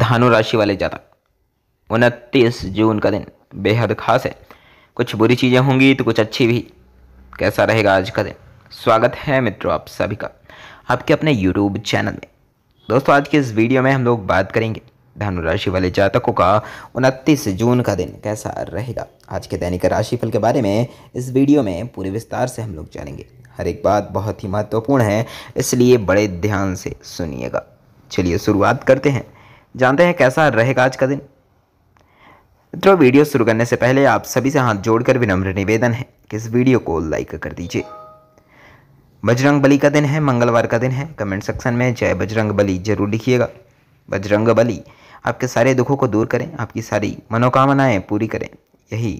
धानु राशि वाले जातक उनतीस जून का दिन बेहद खास है कुछ बुरी चीज़ें होंगी तो कुछ अच्छी भी कैसा रहेगा आज का दिन स्वागत है मित्रों आप सभी का आपके अपने यूट्यूब चैनल में दोस्तों आज के इस वीडियो में हम लोग बात करेंगे धनु राशि वाले जातकों का उनतीस जून का दिन कैसा रहेगा आज के दैनिक राशिफल के बारे में इस वीडियो में पूरे विस्तार से हम लोग जानेंगे हर एक बात बहुत ही महत्वपूर्ण है इसलिए बड़े ध्यान से सुनिएगा चलिए शुरुआत करते हैं जानते हैं कैसा रहेगा आज का दिन मित्रों वीडियो शुरू करने से पहले आप सभी से हाथ जोड़कर विनम्र निवेदन है कि इस वीडियो को लाइक कर दीजिए बजरंग बली का दिन है मंगलवार का दिन है कमेंट सेक्शन में जय बजरंग बली जरूर लिखिएगा बजरंग बली आपके सारे दुखों को दूर करें आपकी सारी मनोकामनाएं पूरी करें यही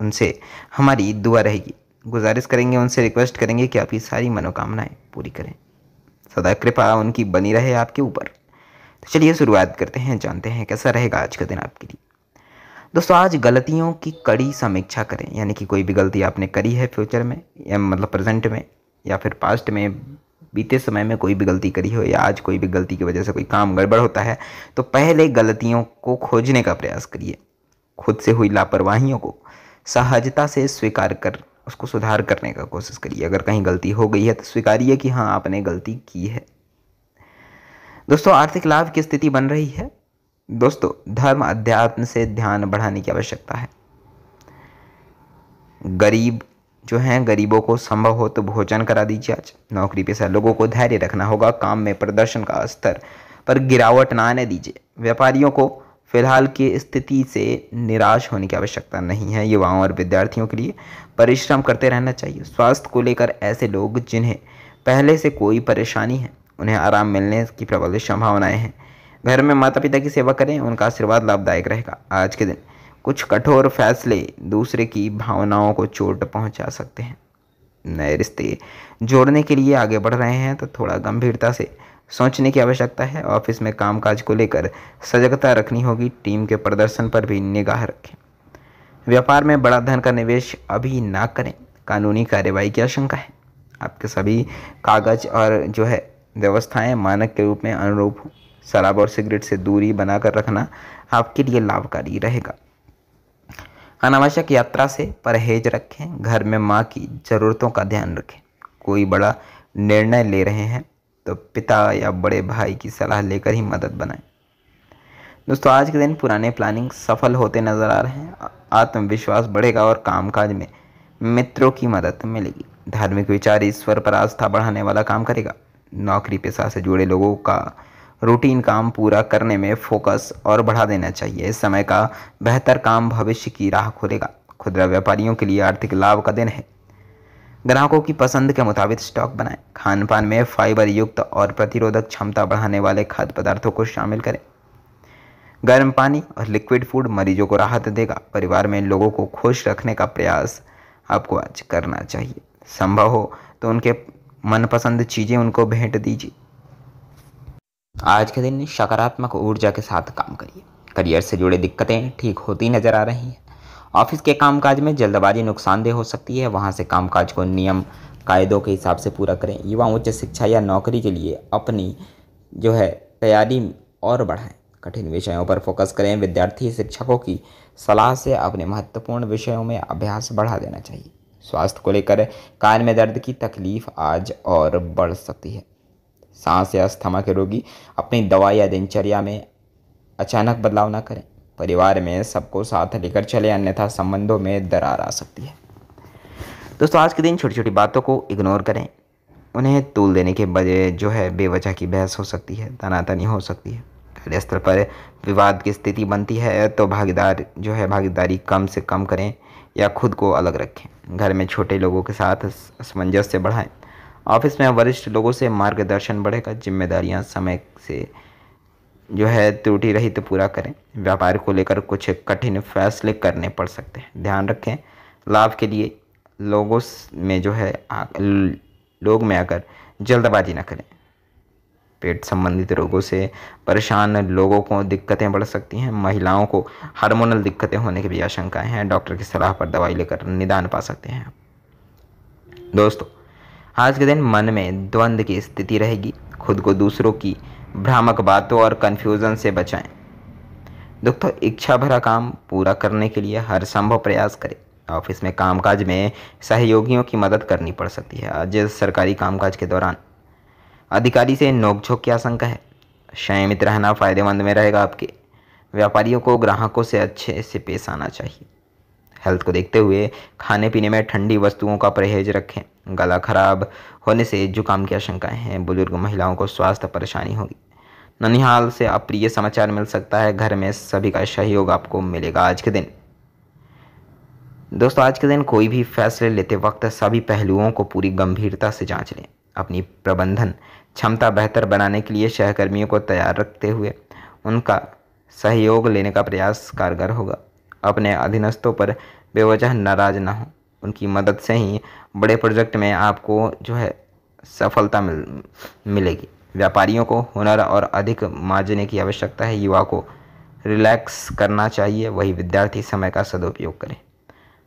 उनसे हमारी दुआ रहेगी गुजारिश करेंगे उनसे रिक्वेस्ट करेंगे कि आपकी सारी मनोकामनाएं पूरी करें सदा कृपा उनकी बनी रहे आपके ऊपर तो चलिए शुरुआत करते हैं जानते हैं कैसा रहेगा आज का दिन आपके लिए दोस्तों आज गलतियों की कड़ी समीक्षा करें यानी कि कोई भी गलती आपने करी है फ्यूचर में या मतलब प्रेजेंट में या फिर पास्ट में बीते समय में कोई भी गलती करी हो या आज कोई भी गलती की वजह से कोई काम गड़बड़ होता है तो पहले गलतियों को खोजने का प्रयास करिए खुद से हुई लापरवाहियों को सहजता से स्वीकार कर उसको सुधार करने का कोशिश करिए अगर कहीं गलती हो गई है तो स्वीकारिए कि हाँ आपने गलती की है दोस्तों आर्थिक लाभ की स्थिति बन रही है दोस्तों धर्म अध्यात्म से ध्यान बढ़ाने की आवश्यकता है गरीब जो हैं गरीबों को संभव हो तो भोजन करा दीजिए आज नौकरी पेशा लोगों को धैर्य रखना होगा काम में प्रदर्शन का स्तर पर गिरावट ना आने दीजिए व्यापारियों को फिलहाल की स्थिति से निराश होने की आवश्यकता नहीं है युवाओं और विद्यार्थियों के लिए परिश्रम करते रहना चाहिए स्वास्थ्य को लेकर ऐसे लोग जिन्हें पहले से कोई परेशानी है उन्हें आराम मिलने की प्रबल संभावनाएं हैं घर में माता पिता की सेवा करें उनका आशीर्वाद लाभदायक रहेगा आज के दिन कुछ कठोर फैसले दूसरे की भावनाओं को चोट पहुंचा सकते हैं नए रिश्ते जोड़ने के लिए आगे बढ़ रहे हैं तो थोड़ा गंभीरता से सोचने की आवश्यकता है ऑफिस में कामकाज को लेकर सजगता रखनी होगी टीम के प्रदर्शन पर भी निगाह रखें व्यापार में बड़ा धन का निवेश अभी ना करें कानूनी कार्रवाई की आशंका है आपके सभी कागज और जो है व्यवस्थाएं मानक के रूप में अनुरूप शराब और सिगरेट से दूरी बनाकर रखना आपके लिए लाभकारी रहेगा अनावश्यक यात्रा से परहेज रखें घर में माँ की ज़रूरतों का ध्यान रखें कोई बड़ा निर्णय ले रहे हैं तो पिता या बड़े भाई की सलाह लेकर ही मदद बनाएं दोस्तों आज के दिन पुराने प्लानिंग सफल होते नज़र आ रहे हैं आत्मविश्वास बढ़ेगा और कामकाज में मित्रों की मदद मिलेगी धार्मिक विचार ईश्वर पर आस्था बढ़ाने वाला काम करेगा नौकरी पेशा से जुड़े लोगों का रूटीन काम पूरा करने में फोकस और बढ़ा देना चाहिए इस समय का बेहतर काम भविष्य की राह खोलेगा खुदरा व्यापारियों के लिए आर्थिक लाभ का दिन है ग्राहकों की पसंद के मुताबिक स्टॉक बनाएं खान पान में फाइबर युक्त और प्रतिरोधक क्षमता बढ़ाने वाले खाद्य पदार्थों को शामिल करें गर्म पानी और लिक्विड फूड मरीजों को राहत देगा परिवार में लोगों को खुश रखने का प्रयास आपको आज करना चाहिए संभव हो तो उनके मनपसंद चीज़ें उनको भेंट दीजिए आज के दिन सकारात्मक ऊर्जा के साथ काम करिए करियर से जुड़े दिक्कतें ठीक होती नज़र आ रही हैं ऑफिस के कामकाज में जल्दबाजी नुकसानदेह हो सकती है वहाँ से कामकाज को नियम कायदों के हिसाब से पूरा करें युवा उच्च शिक्षा या नौकरी के लिए अपनी जो है तैयारी और बढ़ाएं कठिन विषयों पर फोकस करें विद्यार्थी शिक्षकों की सलाह से अपने महत्वपूर्ण विषयों में अभ्यास बढ़ा देना चाहिए स्वास्थ्य को लेकर कान में दर्द की तकलीफ आज और बढ़ सकती है सांस या अस्थमा के रोगी अपनी दवा या दिनचर्या में अचानक बदलाव ना करें परिवार में सबको साथ लेकर चले अन्यथा संबंधों में दरार आ सकती है दोस्तों आज के दिन छोटी छोटी बातों को इग्नोर करें उन्हें तूल देने के बजाय जो है बेवजह की बहस हो सकती है तनातनी हो सकती है कार्यस्थल पर विवाद की स्थिति बनती है तो भागीदार जो है भागीदारी कम से कम करें या खुद को अलग रखें घर में छोटे लोगों के साथ असमंजस्य बढ़ाएं ऑफिस में वरिष्ठ लोगों से मार्गदर्शन बढ़ेगा जिम्मेदारियां समय से जो है त्रुटि रहित तो पूरा करें व्यापार को लेकर कुछ कठिन फैसले करने पड़ सकते हैं ध्यान रखें लाभ के लिए लोगों में जो है लोग में आकर जल्दबाजी ना करें पेट संबंधित रोगों से परेशान लोगों को दिक्कतें बढ़ सकती हैं महिलाओं को हार्मोनल दिक्कतें होने की भी आशंकाएं हैं डॉक्टर की सलाह पर दवाई लेकर निदान पा सकते हैं दोस्तों आज के दिन मन में द्वंद्व की स्थिति रहेगी खुद को दूसरों की भ्रामक बातों और कन्फ्यूज़न से बचाएं दोस्तों इच्छा भरा काम पूरा करने के लिए हर संभव प्रयास करें ऑफिस में कामकाज में सहयोगियों की मदद करनी पड़ सकती है आज सरकारी कामकाज के दौरान अधिकारी से नोकझोंक की आशंका है संयमित रहना फ़ायदेमंद में रहेगा आपके व्यापारियों को ग्राहकों से अच्छे से पेश आना चाहिए हेल्थ को देखते हुए खाने पीने में ठंडी वस्तुओं का परहेज रखें गला खराब होने से जुकाम की आशंकाएं हैं बुजुर्ग महिलाओं को स्वास्थ्य परेशानी होगी ननिहाल से अप्रिय समाचार मिल सकता है घर में सभी का सहयोग आपको मिलेगा आज के दिन दोस्तों आज के दिन कोई भी फैसले लेते वक्त सभी पहलुओं को पूरी गंभीरता से जांच लें अपनी प्रबंधन क्षमता बेहतर बनाने के लिए सहकर्मियों को तैयार रखते हुए उनका सहयोग लेने का प्रयास कारगर होगा अपने अधीनस्थों पर बेवजह नाराज ना हो उनकी मदद से ही बड़े प्रोजेक्ट में आपको जो है सफलता मिल मिलेगी व्यापारियों को हुनर और अधिक माजने की आवश्यकता है युवा को रिलैक्स करना चाहिए वही विद्यार्थी समय का सदुपयोग करें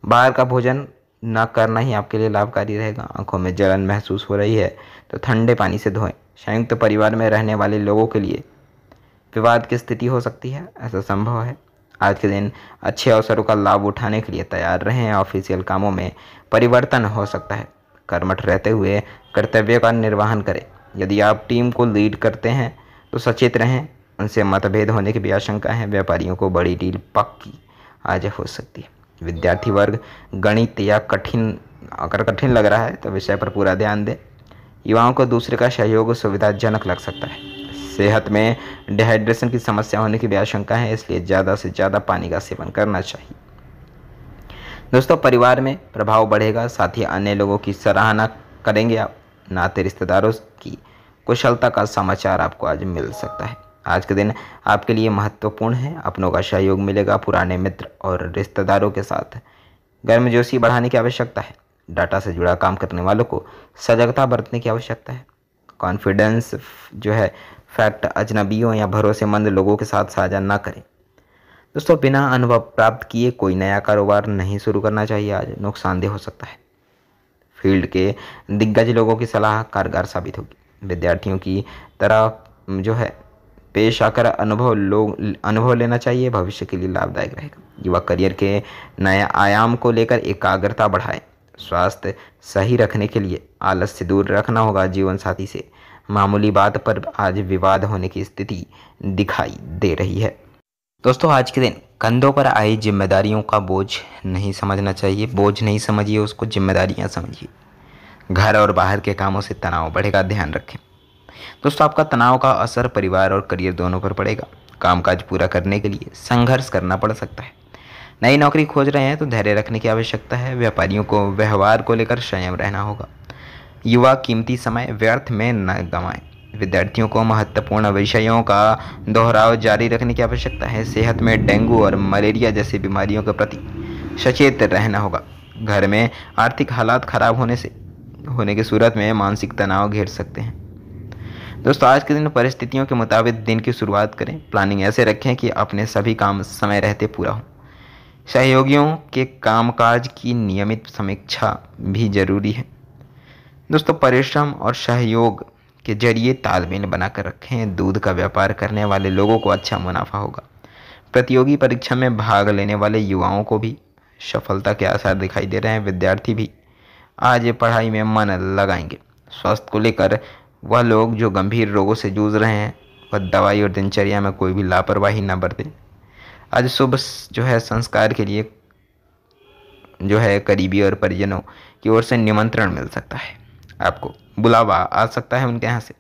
बाहर का भोजन ना करना ही आपके लिए लाभकारी रहेगा आंखों में जलन महसूस हो रही है तो ठंडे पानी से धोएं संयुक्त परिवार में रहने वाले लोगों के लिए विवाद की स्थिति हो सकती है ऐसा संभव है आज के दिन अच्छे अवसरों का लाभ उठाने के लिए तैयार रहें ऑफिशियल कामों में परिवर्तन हो सकता है कर्मठ रहते हुए कर्तव्य का निर्वहन करें यदि आप टीम को लीड करते हैं तो सचेत रहें उनसे मतभेद होने की भी आशंका है व्यापारियों को बड़ी डील पक्की आज हो सकती है विद्यार्थी वर्ग गणित या कठिन अगर कठिन लग रहा है तो विषय पर पूरा ध्यान दें युवाओं को दूसरे का सहयोग सुविधाजनक लग सकता है सेहत में डिहाइड्रेशन की समस्या होने की भी आशंका है इसलिए ज़्यादा से ज़्यादा पानी का सेवन करना चाहिए दोस्तों परिवार में प्रभाव बढ़ेगा साथ ही अन्य लोगों की सराहना करेंगे आप नाते रिश्तेदारों की कुशलता का समाचार आपको आज मिल सकता है आज के दिन आपके लिए महत्वपूर्ण है अपनों का सहयोग मिलेगा पुराने मित्र और रिश्तेदारों के साथ गर्मजोशी बढ़ाने की आवश्यकता है डाटा से जुड़ा काम करने वालों को सजगता बरतने की आवश्यकता है कॉन्फिडेंस जो है फैक्ट अजनबियों या भरोसेमंद लोगों के साथ साझा ना करें दोस्तों बिना अनुभव प्राप्त किए कोई नया कारोबार नहीं शुरू करना चाहिए आज नुकसानदेह हो सकता है फील्ड के दिग्गज लोगों की सलाह कारगर साबित होगी विद्यार्थियों की तरह जो है पेश आकर अनुभव लोग अनुभव लेना चाहिए भविष्य के लिए लाभदायक रहेगा युवा करियर के नए आयाम को लेकर एकाग्रता बढ़ाएं स्वास्थ्य सही रखने के लिए आलस से दूर रखना होगा जीवन साथी से मामूली बात पर आज विवाद होने की स्थिति दिखाई दे रही है दोस्तों आज के दिन कंधों पर आई जिम्मेदारियों का बोझ नहीं समझना चाहिए बोझ नहीं समझिए उसको जिम्मेदारियां समझिए घर और बाहर के कामों से तनाव बढ़ेगा ध्यान रखें दोस्तों आपका तनाव का असर परिवार और करियर दोनों पर पड़ेगा कामकाज पूरा करने के लिए संघर्ष करना पड़ सकता है नई नौकरी खोज रहे हैं तो धैर्य रखने की आवश्यकता है व्यापारियों को व्यवहार को लेकर संयम रहना होगा युवा कीमती समय व्यर्थ में न गंवाएं विद्यार्थियों को महत्वपूर्ण विषयों का दोहराव जारी रखने की आवश्यकता है सेहत में डेंगू और मलेरिया जैसी बीमारियों के प्रति सचेत रहना होगा घर में आर्थिक हालात खराब होने से होने की सूरत में मानसिक तनाव घेर सकते हैं दोस्तों आज के दिन परिस्थितियों के मुताबिक दिन की शुरुआत करें प्लानिंग ऐसे रखें कि अपने सभी काम समय रहते पूरा हो सहयोगियों के कामकाज की नियमित समीक्षा भी जरूरी है दोस्तों परिश्रम और सहयोग के जरिए तालमेल बनाकर रखें दूध का व्यापार करने वाले लोगों को अच्छा मुनाफा होगा प्रतियोगी परीक्षा में भाग लेने वाले युवाओं को भी सफलता के आसार दिखाई दे रहे हैं विद्यार्थी भी आज पढ़ाई में मन लगाएंगे स्वास्थ्य को लेकर वह लोग जो गंभीर रोगों से जूझ रहे हैं वह दवाई और दिनचर्या में कोई भी लापरवाही ना बरते आज सुबह जो है संस्कार के लिए जो है करीबी और परिजनों की ओर से निमंत्रण मिल सकता है आपको बुलावा आ सकता है उनके यहाँ से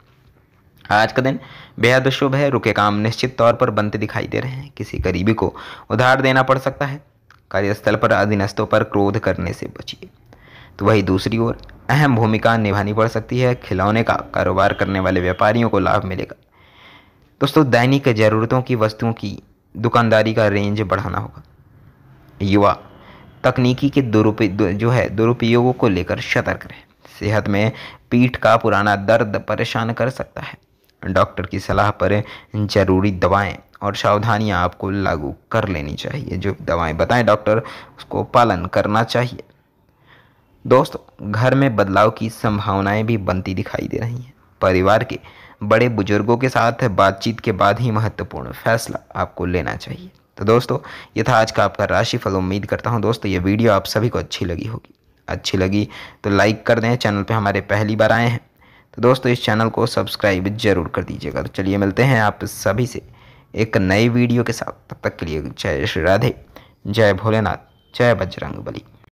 आज का दिन बेहद शुभ है रुके काम निश्चित तौर पर बनते दिखाई दे रहे हैं किसी करीबी को उधार देना पड़ सकता है कार्यस्थल पर अधीनस्थों पर क्रोध करने से बचिए तो वही दूसरी ओर अहम भूमिका निभानी पड़ सकती है खिलौने का कारोबार करने वाले व्यापारियों को लाभ मिलेगा दोस्तों दैनिक ज़रूरतों की वस्तुओं की दुकानदारी का रेंज बढ़ाना होगा युवा तकनीकी के दुरुपयोग जो है दुरुपयोगों को लेकर सतर्क रहे सेहत में पीठ का पुराना दर्द परेशान कर सकता है डॉक्टर की सलाह पर ज़रूरी दवाएं और सावधानियां आपको लागू कर लेनी चाहिए जो दवाएं बताएं डॉक्टर उसको पालन करना चाहिए दोस्त घर में बदलाव की संभावनाएं भी बनती दिखाई दे रही हैं परिवार के बड़े बुजुर्गों के साथ बातचीत के बाद ही महत्वपूर्ण फैसला आपको लेना चाहिए तो दोस्तों ये था आज का आपका राशिफल उम्मीद करता हूँ दोस्तों ये वीडियो आप सभी को अच्छी लगी होगी अच्छी लगी तो लाइक कर दें चैनल पे हमारे पहली बार आए हैं तो दोस्तों इस चैनल को सब्सक्राइब जरूर कर दीजिएगा तो चलिए मिलते हैं आप सभी से एक नई वीडियो के साथ तब तक के लिए जय श्री राधे जय भोलेनाथ जय बजरंग बली